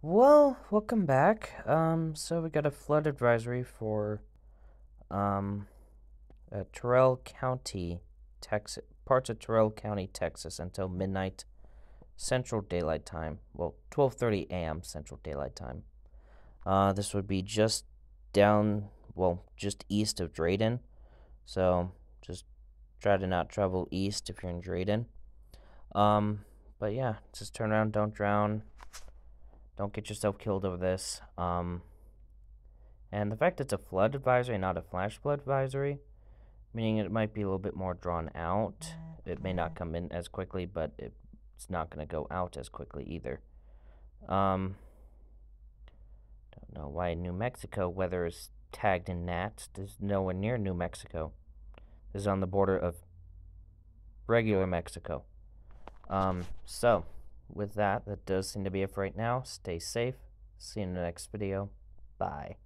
Well, welcome back. Um, so we got a flood advisory for, um, uh, Terrell County, Texas, parts of Terrell County, Texas, until midnight Central Daylight Time. Well, 12:30 a.m. Central Daylight Time. Uh, this would be just down, well, just east of Drayden. So just try to not travel east if you're in Drayden. Um, but yeah, just turn around, don't drown. Don't get yourself killed over this. Um, and the fact it's a flood advisory, not a flash flood advisory, meaning it might be a little bit more drawn out. It may not come in as quickly, but it's not going to go out as quickly either. Um, don't know why New Mexico weather is tagged in gnats. There's nowhere near New Mexico. This is on the border of regular Mexico. Um, so with that, that does seem to be it for right now. Stay safe. See you in the next video. Bye.